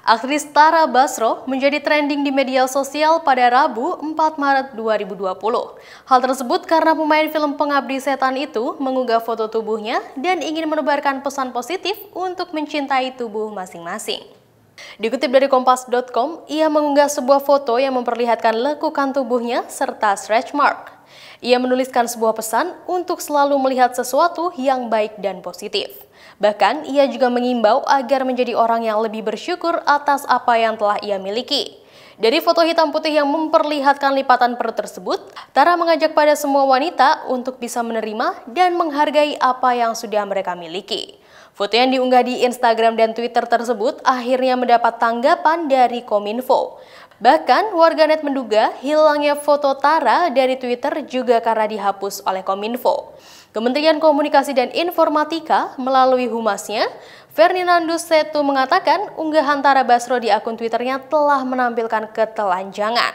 Aktris Tara Basro menjadi trending di media sosial pada Rabu 4 Maret 2020. Hal tersebut karena pemain film Pengabdi Setan itu mengunggah foto tubuhnya dan ingin menebarkan pesan positif untuk mencintai tubuh masing-masing. Dikutip dari kompas.com, ia mengunggah sebuah foto yang memperlihatkan lekukan tubuhnya serta stretch mark. Ia menuliskan sebuah pesan untuk selalu melihat sesuatu yang baik dan positif. Bahkan, ia juga mengimbau agar menjadi orang yang lebih bersyukur atas apa yang telah ia miliki. Dari foto hitam putih yang memperlihatkan lipatan perut tersebut, Tara mengajak pada semua wanita untuk bisa menerima dan menghargai apa yang sudah mereka miliki. Foto yang diunggah di Instagram dan Twitter tersebut akhirnya mendapat tanggapan dari Kominfo. Bahkan warganet menduga hilangnya foto Tara dari Twitter juga karena dihapus oleh Kominfo. Kementerian Komunikasi dan Informatika melalui humasnya, Ferdinando Setu mengatakan unggahan Tara Basro di akun Twitternya telah menampilkan ketelanjangan.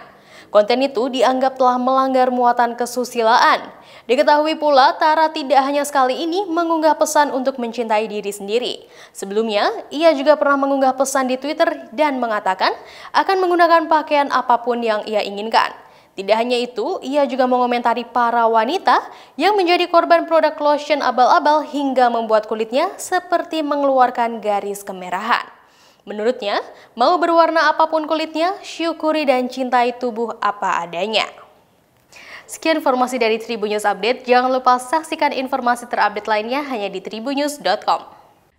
Konten itu dianggap telah melanggar muatan kesusilaan. Diketahui pula Tara tidak hanya sekali ini mengunggah pesan untuk mencintai diri sendiri. Sebelumnya, ia juga pernah mengunggah pesan di Twitter dan mengatakan akan menggunakan pakaian apapun yang ia inginkan. Tidak hanya itu, ia juga mengomentari para wanita yang menjadi korban produk lotion abal-abal hingga membuat kulitnya seperti mengeluarkan garis kemerahan. Menurutnya, mau berwarna apapun kulitnya, syukuri dan cintai tubuh apa adanya. Sekian informasi dari Tribunnews Update. Jangan lupa saksikan informasi terupdate lainnya hanya di tribunnews.com.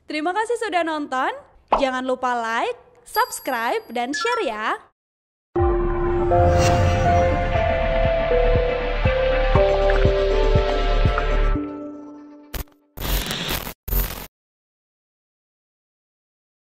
Terima kasih sudah nonton. Jangan lupa like, subscribe, dan share ya.